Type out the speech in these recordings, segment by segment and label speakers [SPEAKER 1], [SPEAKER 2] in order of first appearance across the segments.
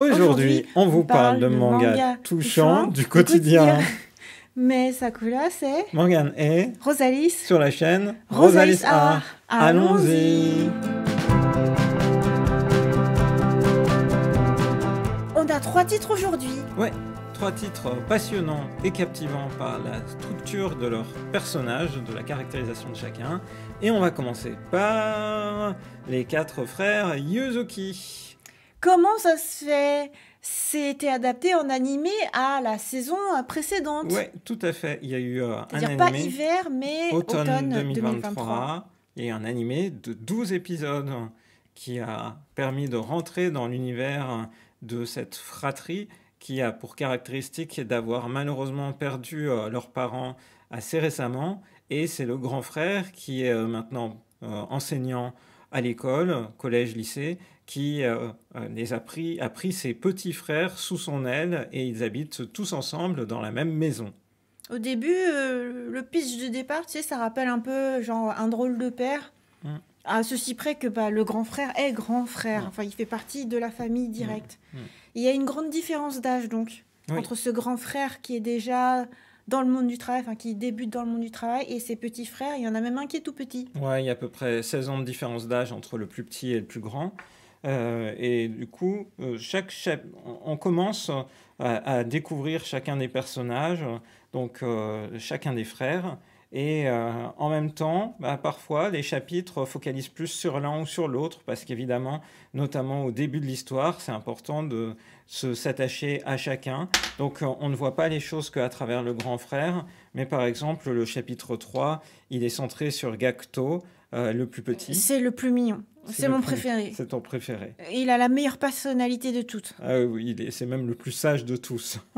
[SPEAKER 1] Aujourd'hui, on vous parle, de manga, touchants du quotidien.
[SPEAKER 2] Mais Mais Sakura, c'est
[SPEAKER 1] Mangane et Rosalis sur la chaîne Rosalis Art. Allons-y.
[SPEAKER 2] On a trois titres aujourd'hui.
[SPEAKER 1] Ouais, trois titres passionnants et captivants par la structure de leurs personnages, de la caractérisation de chacun. Et on va commencer par les quatre frères Yuzuki.
[SPEAKER 2] Comment ça se fait C'était adapté en animé à la saison précédente. Oui,
[SPEAKER 1] tout à fait. Il y a eu euh, un animé. pas hiver,
[SPEAKER 2] mais automne, 2023.
[SPEAKER 1] Il y a un animé de 12 épisodes qui a permis de rentrer dans l'univers de cette fratrie qui a pour caractéristique d'avoir malheureusement perdu euh, leurs parents assez récemment. Et c'est le grand frère qui est euh, maintenant enseignant à l'école, collège, lycée, qui euh, euh, les a pris, a pris ses petits frères sous son aile et ils habitent tous ensemble dans la même maison.
[SPEAKER 2] Au début, euh, le pitch de départ, tu sais, ça rappelle un peu genre un drôle de père. Mm. À ceci près que bah, le grand frère est grand frère. Mm. Enfin, il fait partie de la famille directe. Mm. Il y a une grande différence d'âge, donc, entre ce grand frère qui est déjà dans le monde du travail, enfin, qui débute dans le monde du travail, et ses petits frères. Il y en a même un qui est tout petit.
[SPEAKER 1] Ouais, il y a à peu près 16 ans de différence d'âge entre le plus petit et le plus grand. Euh, et du coup, euh, on commence euh, à, découvrir chacun des personnages, donc chacun des frères. Et en même temps, bah, parfois, les chapitres focalisent plus sur l'un ou sur l'autre, parce qu'évidemment, notamment au début de l'histoire, c'est important de s'attacher à chacun. Donc on ne voit pas les choses qu'à travers le grand frère, mais par exemple, le chapitre 3, il est centré sur Gacto, le plus petit. C'est
[SPEAKER 2] le plus mignon. C'est mon préféré. C'est ton préféré. Il a la meilleure personnalité de toutes. Ah
[SPEAKER 1] oui, c'est même le plus sage de tous.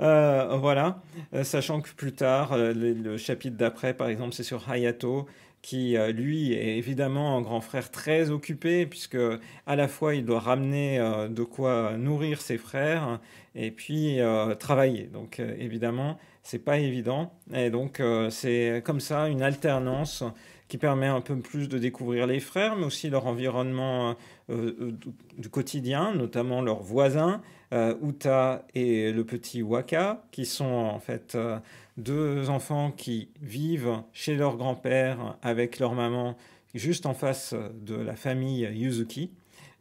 [SPEAKER 1] Euh, voilà. Euh, sachant que plus tard, euh, le, chapitre d'après, par exemple, c'est sur Hayato qui lui est évidemment un grand frère très occupé puisque à la fois il doit ramener de quoi nourrir ses frères et puis travailler. Donc évidemment, c'est pas évident et donc c'est comme ça une alternance qui permet un peu plus de découvrir les frères, mais aussi leur environnement euh, euh, du quotidien, notamment leurs voisins, euh, Uta et le petit Waka, qui sont en fait deux enfants qui vivent chez leur grand-père avec leur maman, juste en face de la famille Yuzuki.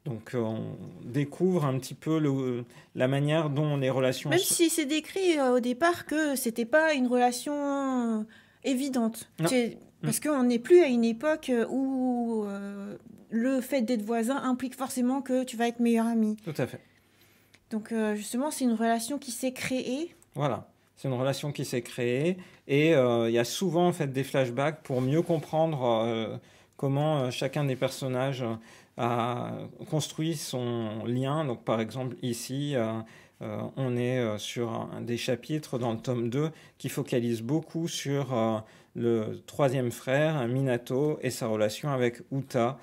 [SPEAKER 1] Donc on découvre un petit peu le, la manière dont les relations... Même si
[SPEAKER 2] c'est décrit au départ que c'était pas une relation évidente. Mm. Parce qu'on n'est plus à une époque euh, où euh, le fait d'être voisin implique forcément que tu vas être meilleur ami. Tout à fait. Donc euh, justement, c'est une relation qui s'est créée.
[SPEAKER 1] Voilà, c'est une relation qui s'est créée. Et il y a souvent en fait des flashbacks pour mieux comprendre comment chacun des personnages a construit son lien. Donc par exemple ici euh, on est euh, sur un des chapitres dans le tome 2 qui focalise beaucoup sur euh, le troisième frère, Minato, et sa relation avec Uta,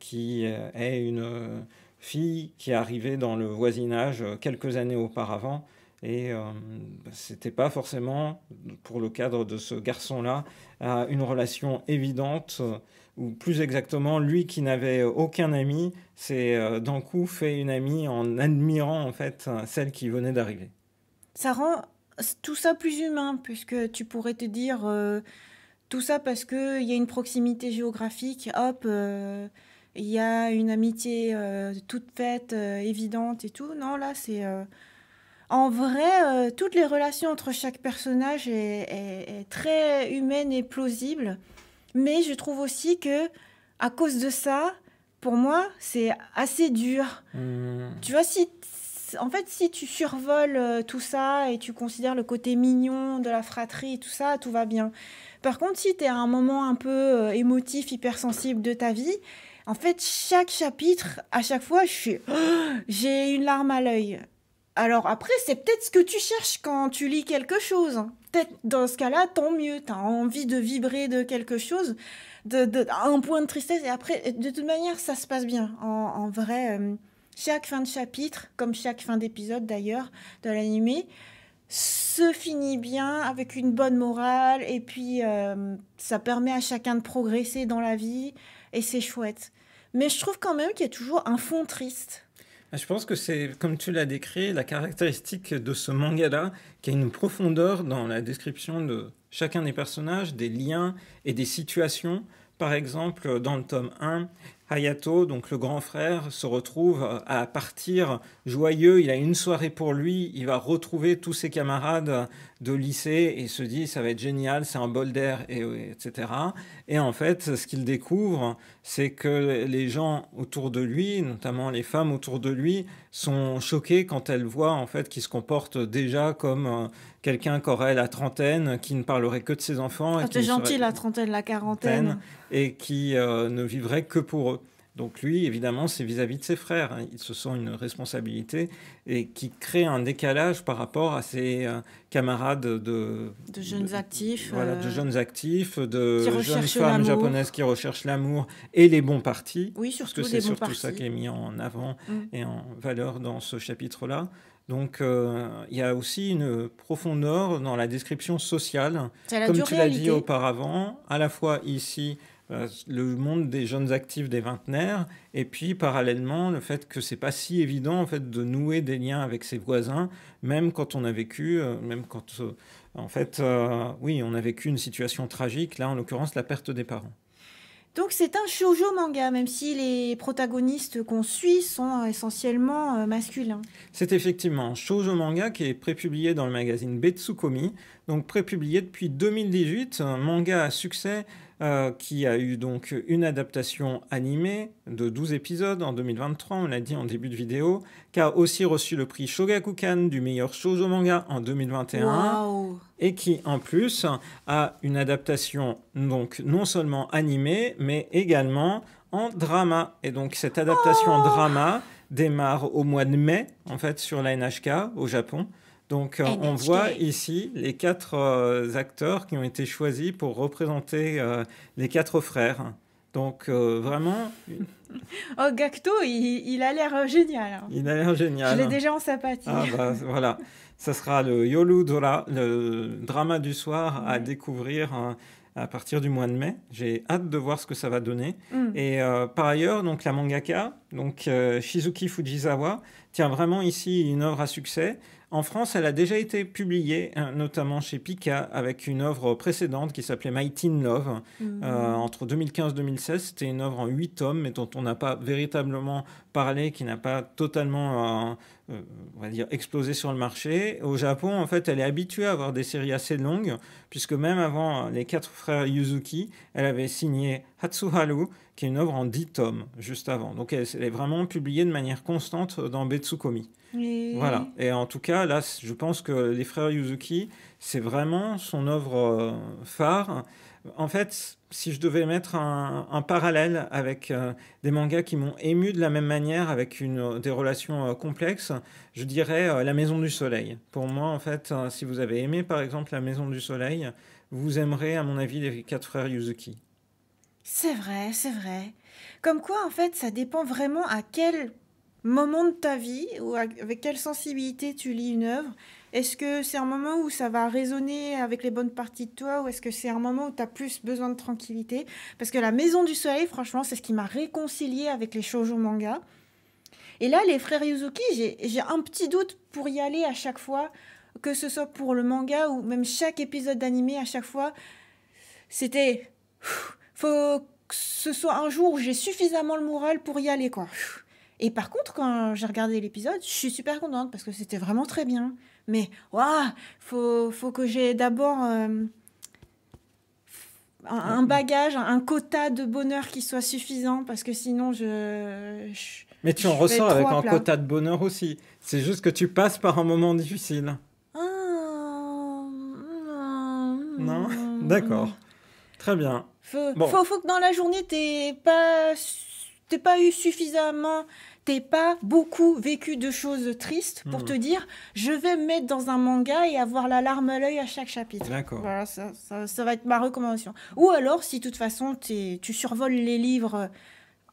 [SPEAKER 1] qui est une fille qui est arrivée dans le voisinage quelques années auparavant. Et bah, ce n'était pas forcément, pour le cadre de ce garçon-là, une relation évidente ou plus exactement, lui qui n'avait aucun ami, c'est euh, d'un coup fait une amie en admirant en fait celle qui venait d'arriver.
[SPEAKER 2] Ça rend tout ça plus humain, puisque tu pourrais te dire euh, tout ça parce qu'il y a une proximité géographique, hop, euh, il y a une amitié toute faite, évidente et tout. Non, là, c'est. En vrai, toutes les relations entre chaque personnage est très humaine et plausible. Mais je trouve aussi que à cause de ça, pour moi, c'est assez dur. Mmh. Tu vois, si en fait, si tu survoles euh, tout ça et tu considères le côté mignon de la fratrie tout ça, tout va bien. Par contre, si tu es à un moment un peu euh, émotif, hypersensible de ta vie, en fait, chaque chapitre, à chaque fois, je suis. J'ai une larme à l'œil. Alors après, c'est peut-être ce que tu cherches quand tu lis quelque chose. Hein. Peut-être dans ce cas-là, tant mieux. Tu as envie de vibrer de quelque chose, de, un point de tristesse. Et après, de toute manière, ça se passe bien. En, vrai, euh, chaque fin de chapitre, comme chaque fin d'épisode d'ailleurs de l'animé, se finit bien avec une bonne morale. Et puis, euh, ça permet à chacun de progresser dans la vie. Et c'est chouette. Mais je trouve quand même qu'il y a toujours un fond triste
[SPEAKER 1] ah, je pense que c'est, comme tu l'as décrit, la caractéristique de ce manga-là, qui a une profondeur dans la description de chacun des personnages, des liens et des situations. Par exemple, dans le tome 1, Hayato, donc le grand frère, se retrouve à partir joyeux. Il a une soirée pour lui. Il va retrouver tous ses camarades de lycée et se dit ça va être génial, c'est un bol d'air, et, etc. Et en fait, ce qu'il découvre, c'est que les gens autour de lui, notamment les femmes autour de lui, sont choquées quand elles voient en fait qu'il se comporte déjà comme euh, quelqu'un quelqu'un qu'aurait la trentaine, qui ne parlerait que de ses enfants. Ah, qui c'est gentil la
[SPEAKER 2] trentaine, la quarantaine.
[SPEAKER 1] Et qui euh, ne vivrait que pour eux. Donc lui, évidemment, c'est vis-à-vis de ses frères. Hein. Il se sent une responsabilité et qui crée un décalage par rapport à ses euh, camarades de,
[SPEAKER 2] de jeunes actifs. Voilà, de euh, jeunes
[SPEAKER 1] actifs, de jeunes femmes japonaises qui recherchent l'amour et les bons partis. Oui, surtout parce que c'est surtout ça qui est mis en avant mm. et en valeur dans ce chapitre-là. Donc euh, il y a aussi une profondeur dans la description sociale, comme tu l'as dit auparavant, à la fois ici euh, le monde des jeunes actifs des vingtenaires, et puis parallèlement le fait que c'est pas si évident en fait de nouer des liens avec ses voisins, même quand on a vécu, euh, même quand euh, en fait, oui, on a vécu une situation tragique, là en l'occurrence la perte des parents.
[SPEAKER 2] Donc c'est un shoujo manga, même si les protagonistes qu'on suit sont essentiellement masculins.
[SPEAKER 1] C'est effectivement un shoujo manga qui est prépublié dans le magazine Betsukomi, donc prépublié depuis 2018, un manga à succès euh, qui a eu donc une adaptation animée de 12 épisodes en 2023, on l'a dit en début de vidéo, qui a aussi reçu le prix Shogakukan du meilleur shoujo manga en 2021. Et qui en plus a une adaptation donc non seulement animée mais également en drama. Et donc cette adaptation en oh. drama démarre au mois de mai en fait sur la NHK au Japon. Donc euh, eh on voit ici les quatre euh, acteurs qui ont été choisis pour représenter euh, les quatre frères. Donc vraiment...
[SPEAKER 2] oh, Gacto, il, a l'air génial. Hein.
[SPEAKER 1] Il a l'air génial. Je l'ai hein. déjà en
[SPEAKER 2] sympathie. Ah,
[SPEAKER 1] bah, voilà, ça sera le Yolu le drama du soir à découvrir. à partir du mois de mai, j'ai hâte de voir ce que ça va donner. Mm. Et par ailleurs, donc la mangaka, donc euh, Shizuki Fujisawa, tient vraiment ici une œuvre à succès. En France, elle a déjà été publiée, hein, notamment chez Pika, avec une œuvre précédente qui s'appelait My Teen Love. Mhm. Euh, entre 2015-2016, c'était une œuvre en huit tomes, mais dont on n'a pas véritablement parlé, qui n'a pas totalement, euh, on va dire, explosé sur le marché. Au Japon, en fait, elle est habituée à avoir des séries assez longues, puisque même avant les quatre frères Yuzuki, elle avait signé Hatsuharu, qui est une œuvre en dix tomes, juste avant. Donc elle, est vraiment publiée de manière constante dans Betsukomi. Voilà. Et en tout cas, là, je pense que Les Frères Yuzuki, c'est vraiment son œuvre euh, phare. En fait, si je devais mettre un, parallèle avec euh, des mangas qui m'ont ému de la même manière, avec une, des relations euh, complexes, je dirais La Maison du Soleil. Pour moi, en fait, si vous avez aimé, par exemple, La Maison du Soleil, vous aimerez, à mon avis, les quatre frères Yuzuki.
[SPEAKER 2] C'est vrai, c'est vrai. Comme quoi, en fait, ça dépend vraiment à quel moment de ta vie ou avec quelle sensibilité tu lis une œuvre. Est-ce que c'est un moment où ça va résonner avec les bonnes parties de toi ou est-ce que c'est un moment où tu as plus besoin de tranquillité Parce que La Maison du Soleil, franchement, c'est ce qui m'a réconcilié avec les shoujo manga. Et là, les frères Yuzuki, j'ai un petit doute pour y aller à chaque fois, que ce soit pour le manga ou même chaque épisode d'animé à chaque fois. C'était faut que ce soit un jour où j'ai suffisamment le moral pour y aller, quoi. Et par contre, quand j'ai regardé l'épisode, je suis super contente parce que c'était vraiment très bien. Mais, waouh, faut, faut que j'ai d'abord euh, un, mm-hmm. bagage, un quota de bonheur qui soit suffisant parce que sinon, je. Mais tu en ressens avec un quota
[SPEAKER 1] de bonheur aussi. C'est juste que tu passes par un moment difficile.
[SPEAKER 2] Ah, mm, mm, non,
[SPEAKER 1] d'accord. Mm. Très bien. Faut, bon. faut,
[SPEAKER 2] que dans la journée, t'aies pas, pas eu suffisamment, t'aies pas beaucoup vécu de choses tristes pour hmm. te dire, je vais me mettre dans un manga et avoir la larme à l'œil à chaque chapitre. D'accord. Voilà, ça, ça, ça, va être ma recommandation. Ou alors, si de toute façon, tu survoles les livres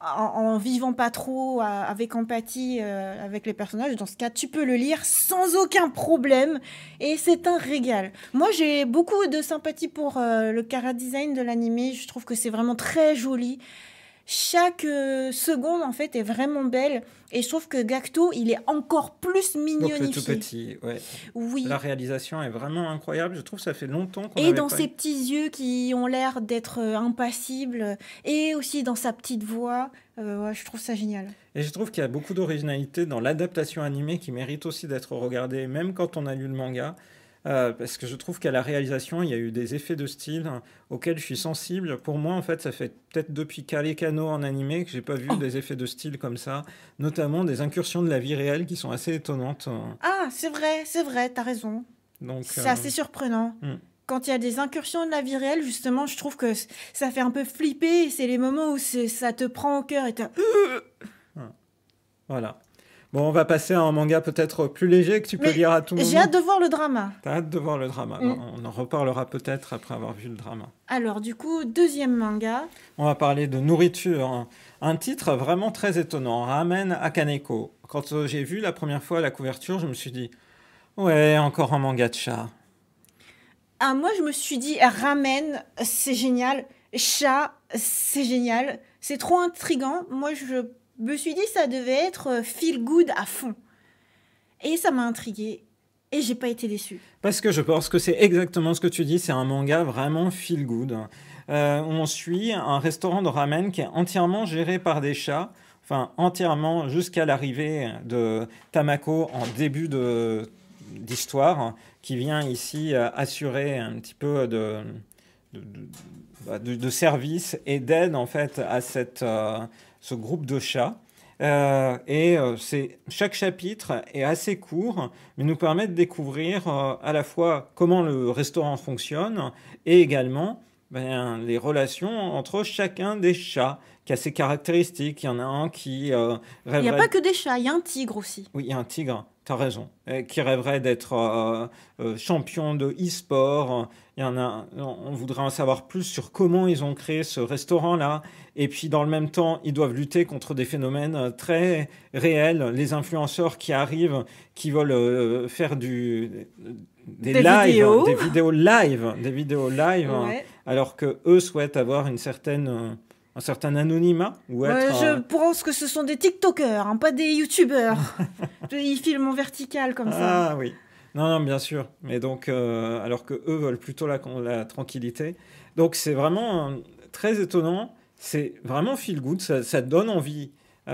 [SPEAKER 2] en, vivant pas trop avec empathie euh, avec les personnages, dans ce cas, tu peux le lire sans aucun problème et c'est un régal. Moi, j'ai beaucoup de sympathie pour euh, le chara design de l'animé. Je trouve que c'est vraiment très joli chaque euh, seconde en fait est vraiment belle et je trouve que Gacto il est encore plus mignonifié. Donc le tout petit,
[SPEAKER 1] Oui. La réalisation est vraiment incroyable, je trouve que ça fait longtemps qu'on Et dans ses
[SPEAKER 2] petits yeux qui ont l'air d'être euh, impassibles et aussi dans sa petite voix, euh, je trouve ça génial.
[SPEAKER 1] Et je trouve qu'il y a beaucoup d'originalité dans l'adaptation animée qui mérite aussi d'être regardée même quand on a lu le manga. Euh, parce que je trouve qu'à la réalisation, il y a eu des effets de style auxquels je suis sensible. Pour moi, en fait, ça fait peut-être depuis Kalekano en animé que j'ai pas vu oh. des effets de style comme ça, notamment des incursions de la vie réelle qui sont assez étonnantes.
[SPEAKER 2] Ah, c'est vrai, c'est vrai, t'as raison.
[SPEAKER 1] Donc, c'est assez euh,
[SPEAKER 2] surprenant. Hmm. quand il y a des incursions de la vie réelle, justement, je trouve que ça fait un peu flipper. C'est les moments où ça te prend au cœur et tu
[SPEAKER 1] Voilà. Bon, on va passer à un manga peut-être plus léger que tu peux lire à tout monde. J'ai hâte
[SPEAKER 2] de voir le drama.
[SPEAKER 1] T'as hâte de voir le drama. Mm. On en reparlera peut-être après avoir vu le drama.
[SPEAKER 2] Alors, du coup, deuxième manga.
[SPEAKER 1] On va parler de nourriture. Hein. Un titre vraiment très étonnant, Ramen Akaneko. Quand euh, j'ai vu la première fois la couverture, je me suis dit, ouais, encore un manga de chat.
[SPEAKER 2] Ah, moi, je me suis dit, ramen, c'est génial. Chat, c'est génial. C'est trop intrigant. Moi, je je me suis dit, ça devait être euh, feel good à fond. Et ça m'a intrigué Et j'ai pas été déçue.
[SPEAKER 1] Parce que je pense que c'est exactement ce que tu dis. C'est un manga vraiment feel good. Euh, on suit un restaurant de ramen qui est entièrement géré par des chats enfin entièrement jusqu'à l'arrivée de Tamako en début de d'histoire, qui vient ici euh, assurer un petit peu bah, de, de, service et d'aide en fait à cette, ce groupe de chats. Euh, et euh, c'est chaque chapitre est assez court, mais nous permet de découvrir euh, à la fois comment le restaurant fonctionne et également ben, les relations entre chacun des chats qui a ses caractéristiques. Il y en a un qui Il n'y a pas
[SPEAKER 2] que des chats, il y a un tigre aussi.
[SPEAKER 1] Oui, il y a un tigre. T'as raison. Et qui rêverait d'être euh, euh, champion de e-sport. Il y en a. On voudrait en savoir plus sur comment ils ont créé ce restaurant-là. Et puis, dans le même temps, ils doivent lutter contre des phénomènes très réels. Les influenceurs qui arrivent, qui veulent euh, faire du des, lives, vidéos. des vidéos live, des vidéos live, alors que eux souhaitent avoir une certaine un certain anonymat Je euh,
[SPEAKER 2] pense que ce sont des TikTokers, hein, pas des YouTubeurs. Ils filment en vertical comme ça.
[SPEAKER 1] Ah oui. Non, non, bien sûr. Mais donc, euh, alors que eux veulent plutôt la, tranquillité. Donc, c'est vraiment euh, très étonnant. C'est vraiment feel good. Ça, ça donne envie. on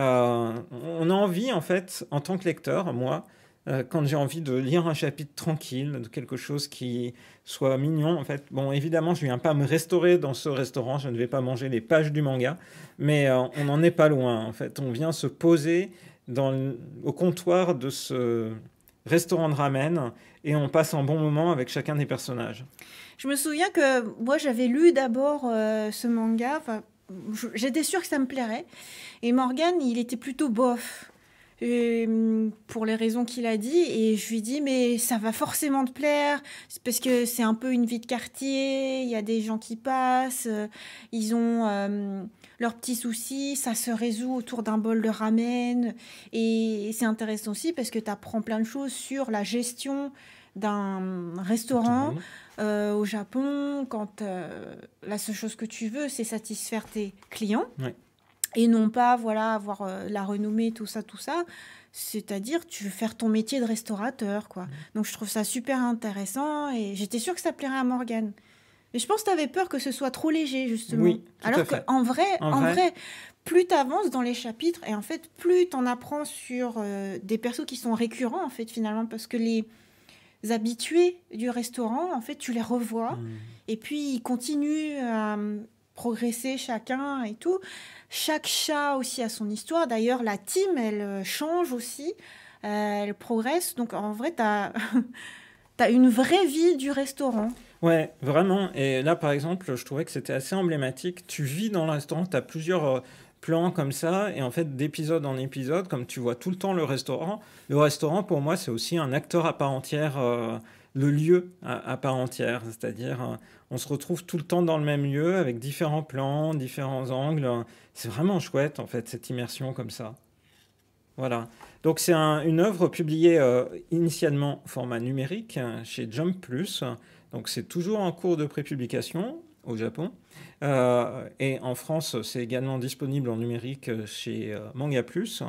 [SPEAKER 1] a envie, en fait, en tant que lecteur, moi, euh, quand j'ai envie de lire un chapitre tranquille, de quelque chose qui soit mignon, en fait, bon, évidemment, je ne viens pas me restaurer dans ce restaurant, je ne vais pas manger les pages du manga, mais euh, on n'en est pas loin, en fait. On vient se poser au comptoir de ce restaurant de ramen et on passe un bon moment avec chacun des personnages.
[SPEAKER 2] Je me souviens que moi, j'avais lu d'abord euh, ce manga, j'étais sûre que ça me plairait, et Morgan, il était plutôt bof. Euh, pour les raisons qu'il a dit. Et je lui dis, mais ça va forcément te plaire, parce que c'est un peu une vie de quartier, il y a des gens qui passent, euh, ils ont euh, leurs petits soucis, ça se résout autour d'un bol de ramen. Et, c'est intéressant aussi parce que tu apprends plein de choses sur la gestion d'un restaurant au Japon quand la seule chose que tu veux, c'est satisfaire tes clients et non pas voilà avoir euh, la renommée tout ça tout ça c'est-à-dire tu veux faire ton métier de restaurateur quoi mm. donc je trouve ça super intéressant et j'étais sûre que ça plairait à Morgane mais je pense que tu avais peur que ce soit trop léger justement oui, tout alors qu'en vrai en, vrai, plus tu avances dans les chapitres et en fait plus tu en apprends sur euh, des persos qui sont récurrents en fait finalement parce que les habitués du restaurant en fait tu les revois mm. et puis ils continuent à progresser chacun et tout. Chaque chat aussi a son histoire. D'ailleurs, la team, elle euh, change aussi. Euh, elle progresse. Donc, en vrai, tu as, une vraie vie du restaurant.
[SPEAKER 1] Ouais, vraiment. Et là, par exemple, je trouvais que c'était assez emblématique. Tu vis dans le restaurant, tu as plusieurs euh, plans comme ça, et en fait, d'épisode en épisode, comme tu vois tout le temps le restaurant, le restaurant, pour moi, c'est aussi un acteur à part entière le lieu à, part entière. C'est-à-dire, euh, on se retrouve tout le temps dans le même lieu avec différents plans, différents angles. C'est vraiment chouette, en fait, cette immersion comme ça. Voilà. Donc, c'est une œuvre publiée euh, initialement en format numérique euh, chez Jump Plus. Donc, c'est toujours en cours de prépublication au Japon. et en France, c'est également disponible en numérique chez Manga Plus.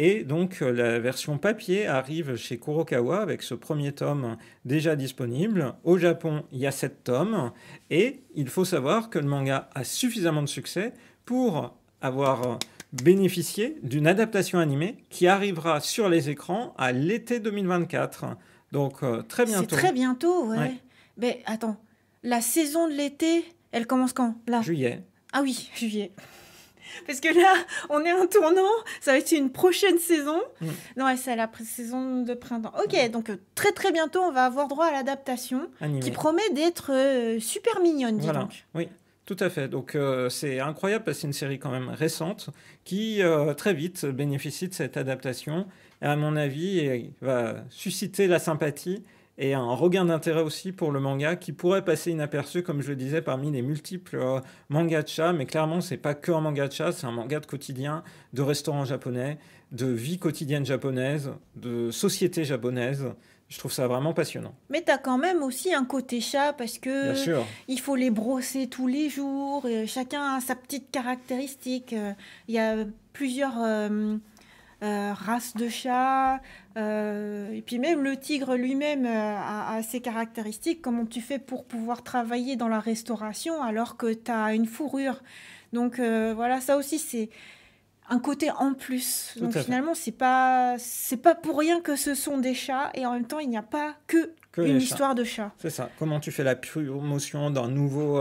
[SPEAKER 1] Et donc euh, la version papier arrive chez Kurokawa avec ce premier tome déjà disponible. Au Japon, il y a sept tomes. Et il faut savoir que le manga a suffisamment de succès pour avoir bénéficié d'une adaptation animée qui arrivera sur les écrans à l'été 2024. Donc euh, très bientôt. C'est très
[SPEAKER 2] bientôt, oui. ouais. Mais attends, la saison de l'été, elle commence quand Là. Juillet. Ah oui, juillet. Parce que là, on est en tournant, ça va être une prochaine saison. Mm. Non, c'est la saison de printemps. Ok, mm. donc euh, très très bientôt, on va avoir droit à l'adaptation qui promet d'être euh, super mignonne, dis
[SPEAKER 1] Oui. Tout à fait. Donc euh, c'est incroyable parce que c'est une série quand même récente qui très vite bénéficie de cette adaptation et à mon avis va susciter la sympathie et un regain d'intérêt aussi pour le manga qui pourrait passer inaperçu, comme je le disais, parmi les multiples euh, mangas de chat. Mais clairement, c'est pas que un manga de chat, c'est un manga de quotidien, de restaurant japonais, de vie quotidienne japonaise, de société japonaise. Je trouve ça vraiment passionnant.
[SPEAKER 2] Mais tu as quand même aussi un côté chat parce que il faut les brosser tous les jours. Et chacun a sa petite caractéristique. Il y a plusieurs. Euh, euh, race de chat. Euh, et puis même le tigre lui-même euh, a, ses caractéristiques. Comment tu fais pour pouvoir travailler dans la restauration alors que tu as une fourrure Donc voilà, ça aussi c'est un côté en plus. Donc finalement, c'est pas c'est pas pour rien que ce sont des chats et en même temps, il n'y a pas que, une histoire de chat.
[SPEAKER 1] C'est ça. Comment tu fais la promotion d'un nouveau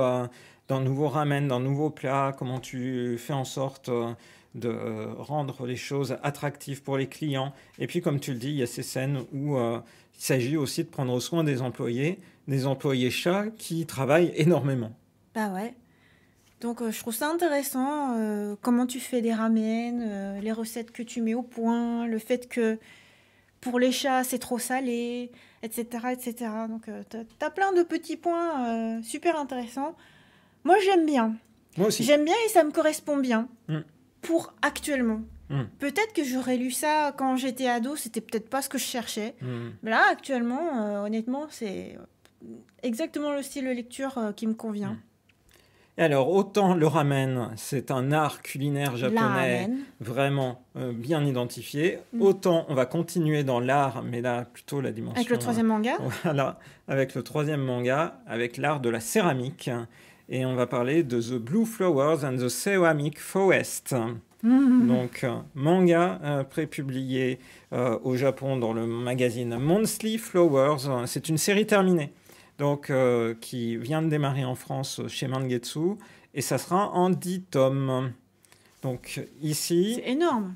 [SPEAKER 1] d'un nouveau ramen, d'un nouveau plat Comment tu fais en sorte de euh, rendre les choses attractives pour les clients. Et puis, comme tu le dis, il y a ces scènes où euh, il s'agit aussi de prendre soin des employés, des employés chats qui travaillent énormément.
[SPEAKER 2] Bah ouais. Donc, euh, je trouve ça intéressant comment tu fais les ramènes, les recettes que tu mets au point, le fait que pour les chats, c'est trop salé, etc. etc. Donc, tu as plein de petits points super intéressants. Moi, j'aime bien. Moi aussi. J'aime bien et ça me correspond bien. Mm pour actuellement. Hmm. Peut-être que j'aurais lu ça quand j'étais ado, c'était peut-être pas ce que je cherchais. Hmm. Mais là, actuellement, euh, honnêtement, c'est exactement le style de lecture euh, qui me convient.
[SPEAKER 1] Hmm. alors, autant le ramen, c'est un art culinaire japonais vraiment euh, bien identifié, autant on va continuer dans l'art, mais là, plutôt la dimension... Avec le troisième manga Voilà, avec le troisième manga, avec l'art de la céramique et on va parler de The Blue Flowers and the Ceramic Forest.
[SPEAKER 2] Mm. Donc,
[SPEAKER 1] euh, manga euh, prépublié euh, au Japon dans le magazine Monthly Flowers. C'est une série terminée, donc qui vient de démarrer en France chez Mangetsu, et ça sera en 10 tomes. Donc ici... C'est énorme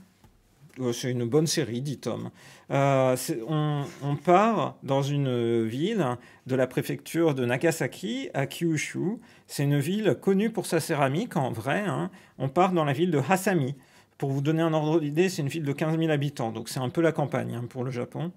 [SPEAKER 1] euh, c'est une bonne série, dit Tom. Euh, on, part dans une ville de la préfecture de Nagasaki à Kyushu. C'est une ville connue pour sa céramique, en vrai. Hein. On part dans la ville de Hasami. Pour vous donner un ordre d'idée, c'est une ville de 15 000 habitants, donc c'est un peu la campagne hein, pour le Japon.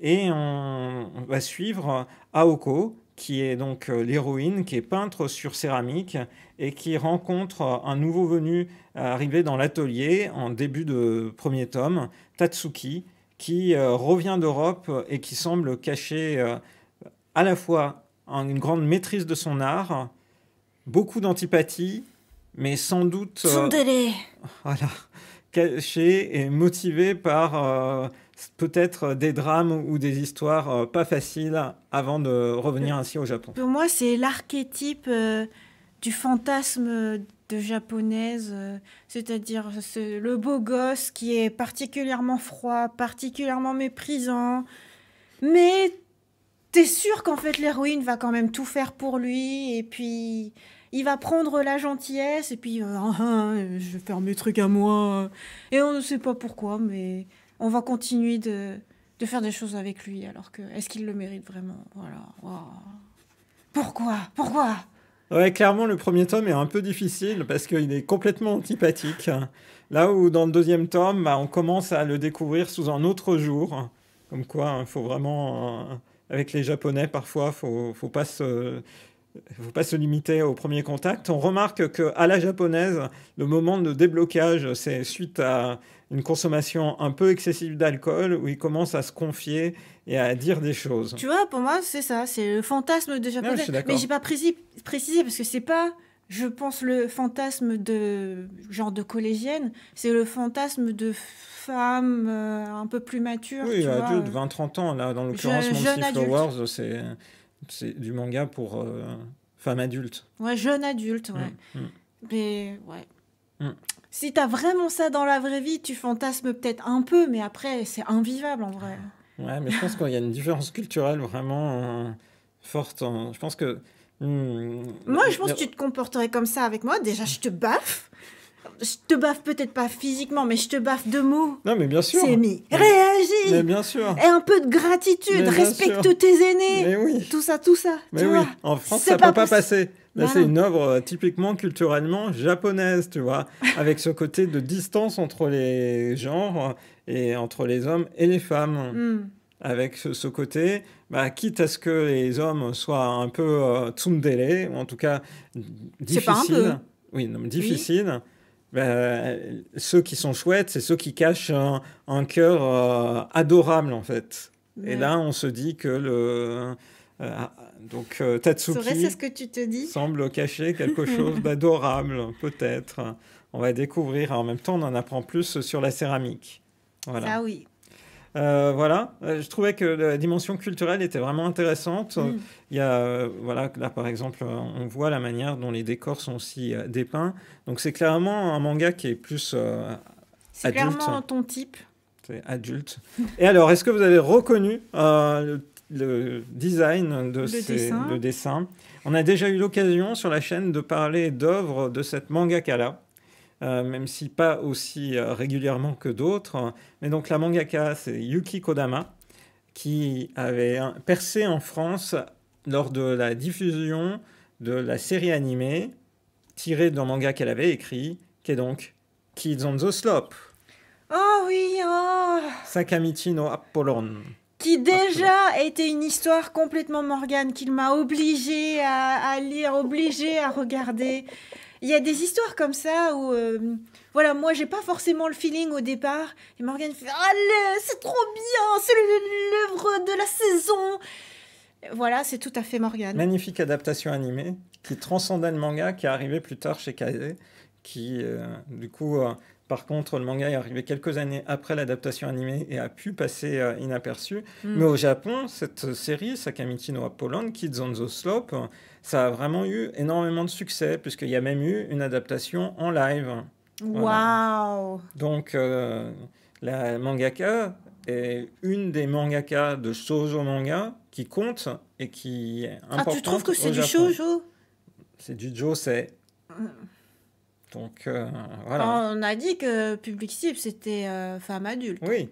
[SPEAKER 1] Et on va suivre Aoko, qui est donc euh, l'héroïne, qui est peintre sur céramique et qui rencontre euh, un nouveau venu euh, arrivé dans l'atelier en début de premier tome, Tatsuki, qui revient d'Europe et qui semble cacher à la fois une grande maîtrise de son art, beaucoup d'antipathie, mais sans doute...
[SPEAKER 2] délai voilà,
[SPEAKER 1] caché et motivé par peut-être des drames ou des histoires euh, pas faciles avant de revenir euh, ainsi au Japon.
[SPEAKER 2] Pour moi, c'est l'archétype euh, du fantasme de japonaise, c'est-à-dire le beau gosse qui est particulièrement froid, particulièrement méprisant, mais t'es sûr qu'en fait l'héroïne va quand même tout faire pour lui et puis il va prendre la gentillesse et puis je vais faire mes trucs à moi et on ne sait pas pourquoi mais on va continuer de, faire des choses avec lui alors que est-ce qu'il le mérite vraiment Pourquoi Pourquoi
[SPEAKER 1] Ouais, clairement, le premier tome est un peu difficile parce qu'il est complètement antipathique. Là où dans le deuxième tome, bah, on commence à le découvrir sous un autre jour. Comme quoi, il hein, faut vraiment. Euh, avec les Japonais, parfois, faut, faut pas se il ne faut pas se limiter au premier contact. On remarque qu'à la japonaise, le moment de déblocage, c'est suite à une consommation un peu excessive d'alcool, où il commence à se confier et à dire des choses. Tu
[SPEAKER 2] vois, pour moi, c'est ça, c'est le fantasme de japonais. Ah, mais j'ai pas précisé parce que c'est pas, je pense, le fantasme de genre de collégienne, c'est le fantasme de femme euh, un peu plus mature. Oui, adulte,
[SPEAKER 1] 20-30 ans, là, dans l'occurrence, Monty Flowers, c'est c'est du manga pour euh, femme femmes adultes.
[SPEAKER 2] Ouais, jeunes adultes, ouais. Mm, mm. Mais ouais. Mm. Si t'as vraiment ça dans la vraie vie, tu fantasmes peut-être un peu, mais après, c'est invivable en vrai.
[SPEAKER 1] Ouais, mais je pense qu'il y a une différence culturelle vraiment euh, forte. Je pense que. Hmm, moi, je pense que tu te
[SPEAKER 2] comporterais comme ça avec moi. Déjà, je te baffe je te baffe peut-être pas physiquement, mais je te baffe de mots.
[SPEAKER 1] Non, mais bien sûr. C'est mis. Réagis. Mais bien sûr. Et un
[SPEAKER 2] peu de gratitude. Respecte tes aînés. Mais oui. Tout ça, tout ça. Mais oui. en France, ça ne peut pas passer. c'est une
[SPEAKER 1] œuvre euh, typiquement culturellement japonaise, tu vois, avec ce côté de distance entre les genres et entre les hommes et les femmes. Hmm. Avec ce, côté, bah, quitte à ce que les hommes soient un peu euh, tsundere, ou en tout cas difficiles. Pas un peu. Oui, non, difficile. Ben, euh, ceux qui sont chouettes, c'est ceux qui cachent un, cœur euh, adorable, en fait. Et là, on se dit que le. Euh, ah, donc, Tatsuki C'est ce que tu te dis semble cacher quelque chose d'adorable, peut-être. On va découvrir. En même temps, on en apprend plus sur la céramique. Voilà. Ah oui. Euh, voilà, euh, je trouvais que la dimension culturelle était vraiment intéressante. Mm. Il y euh, voilà, là par exemple, on voit la manière dont les décors sont aussi dépeints. Donc c'est clairement un manga qui est plus adulte. C'est clairement ton type. C'est adulte. Et alors, est-ce que vous avez reconnu le, design de ces, dessin. on a déjà eu l'occasion sur la chaîne de parler d'œuvres de cette mangaka-là. Euh, même si pas aussi euh, régulièrement que d'autres. Mais donc la mangaka, c'est Yuki Kodama, qui avait hein, percé en France lors de la diffusion de la série animée tirée d'un manga qu'elle avait écrit, qui est donc Kids on the Slope.
[SPEAKER 2] Oh oui, oh
[SPEAKER 1] Sakamichi no Apollon.
[SPEAKER 2] Qui déjà était une histoire complètement Morgane, qu'il m'a obligé à, lire, obligé à regarder il y a des histoires comme ça où, euh, voilà, moi, j'ai pas forcément le feeling au départ. Et Morgane fait Allez, c'est trop bien, c'est l'œuvre de la saison. Voilà, c'est tout à fait Morgane.
[SPEAKER 1] Magnifique adaptation animée qui transcendait le manga qui est arrivé plus tard chez Kaze, qui, euh, du coup, euh, par contre, le manga est arrivé quelques années après l'adaptation animée et a pu passer euh, inaperçu. Hmm. Mais au Japon, cette série, Sakamichi no Apollon, Kids on the Slope, ça a vraiment eu énormément de succès, puisqu'il y a même eu une adaptation en live. Waouh Donc, euh, la mangaka est une des mangaka de shoujo manga qui compte et qui est importante Ah, tu trouves que c'est du shoujo C'est du josei. Donc euh, voilà.
[SPEAKER 2] On a dit que Public Cible, c'était euh, femme adulte. Oui.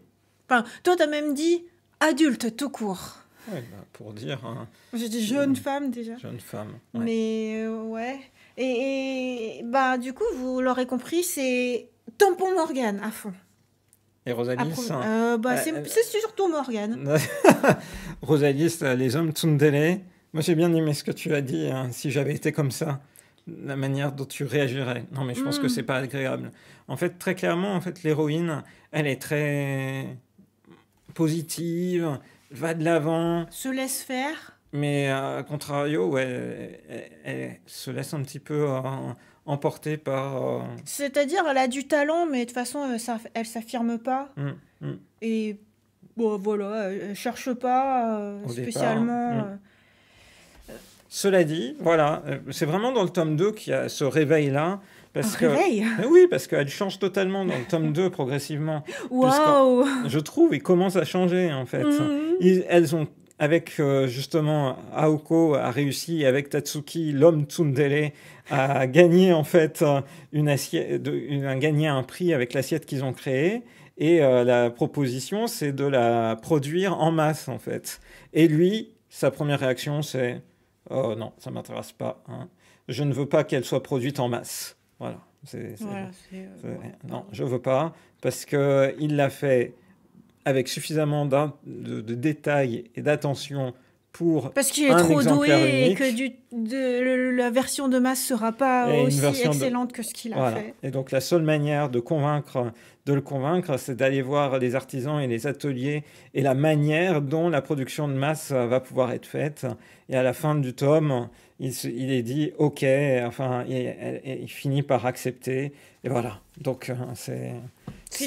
[SPEAKER 2] Enfin, toi, t'as même dit adulte tout court. Bah,
[SPEAKER 1] pour dire. Hein,
[SPEAKER 2] J'ai dit jeune femme déjà. Jeune femme. Mais euh, ouais. Et, bah, du coup, vous l'aurez compris, c'est tampon Morgane à fond.
[SPEAKER 1] Et Rosalie bah, C'est
[SPEAKER 2] surtout Morgane.
[SPEAKER 1] Rosalie, les hommes tsundere. Moi, j'ai bien aimé ce que tu as dit. Hein, si j'avais été comme ça, la manière dont tu réagirais. Non, mais je pense que hmm. c'est pas agréable. En fait, très clairement, en fait, l'héroïne, elle est très positive, va de l'avant. Se
[SPEAKER 2] laisse faire.
[SPEAKER 1] Mais euh, à contrario, elle, se laisse un petit peu euh, emporter par. Euh,
[SPEAKER 2] C'est-à-dire, elle a du talent, mais de toute façon, ça, elle s'affirme pas. Hmm, hmm. Et bon, voilà, elle cherche pas spécialement.
[SPEAKER 1] Cela dit, voilà, euh, c'est vraiment dans le tome 2 qu'il y a ce réveil-là. Parce que, Oui, parce qu'elle change totalement dans le tome 2 progressivement. Waouh Je trouve, il commence à changer en fait. Mhm. elles ont avec euh, justement Aoko a réussi avec Tatsuki l'homme tsundere à gagner en fait une assiette, un prix avec l'assiette qu'ils ont créée et euh, la proposition c'est de la produire en masse en fait et lui sa première réaction c'est Oh non, ça ne m'intéresse pas. Hein. Je ne veux pas qu'elle soit produite en masse. Voilà. Euh, non, je ne veux pas, parce qu'il euh, l'a fait avec suffisamment de, de, détails et d'attention parce qu'il est trop doué et que
[SPEAKER 2] du, la version de masse sera pas aussi excellente que ce qu'il a fait.
[SPEAKER 1] Et donc la seule manière de convaincre, de le convaincre, c'est d'aller voir les artisans et les ateliers et la manière dont la production de masse va pouvoir être faite. Et à la fin du tome, il, est dit OK, enfin, il, finit par accepter. Et voilà. Donc euh, c'est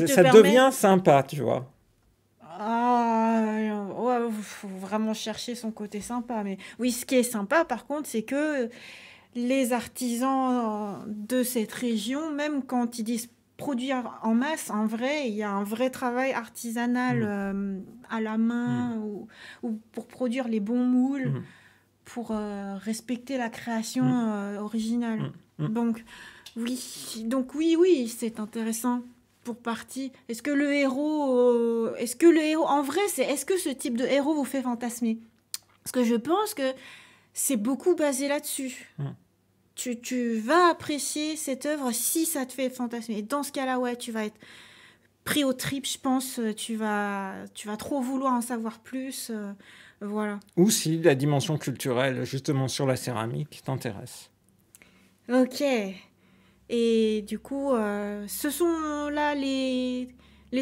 [SPEAKER 1] ça devient sympa, tu vois.
[SPEAKER 2] Ah, faut vraiment chercher son côté sympa. Mais oui, ce qui est sympa, par contre, c'est que les artisans de cette région, même quand ils disent produire en masse, en vrai, il y a un vrai travail artisanal mm. euh, à la main mm. ou, pour produire les bons moules, mm. pour euh, respecter la création euh, originale. Donc, oui, donc oui, oui, c'est intéressant pour partie Est-ce que le héros, euh, est-ce que le héros, en vrai, c'est est-ce que ce type de héros vous fait fantasmer Parce que je pense que c'est beaucoup basé là-dessus. Hmm. Tu, tu, vas apprécier cette œuvre si ça te fait fantasmer. dans ce cas-là, ouais, tu vas être pris au trip, je pense. Tu vas, tu vas trop vouloir en savoir plus. Euh, voilà.
[SPEAKER 1] Ou si la dimension culturelle, justement, sur la céramique, t'intéresse.
[SPEAKER 2] Ok. Et du coup, euh, ce sont là les,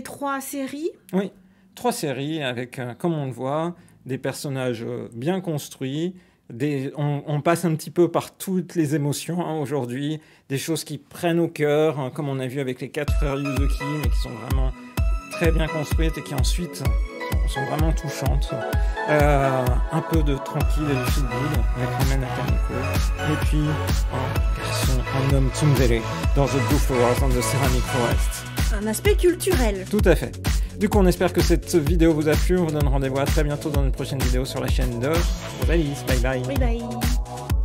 [SPEAKER 2] trois séries
[SPEAKER 1] Oui, trois séries avec, euh, comme on le voit, des personnages euh, bien construits. on, passe un petit peu par toutes les émotions hein, aujourd'hui, des choses qui prennent au cœur, hein, comme on a vu avec les quatre frères Yuzuki, mais qui sont vraiment très bien construites et qui ensuite sont vraiment touchantes. Euh, un peu de tranquille et de football avec Romain Akaniko. Et puis un garçon, un homme dans le Blue dans The Ceramic Forest.
[SPEAKER 2] Un aspect culturel.
[SPEAKER 1] Tout à fait. Du coup, on espère que cette vidéo vous a plu. On vous donne rendez-vous à très bientôt dans une prochaine vidéo sur la chaîne de Bye bye. Bye
[SPEAKER 2] bye.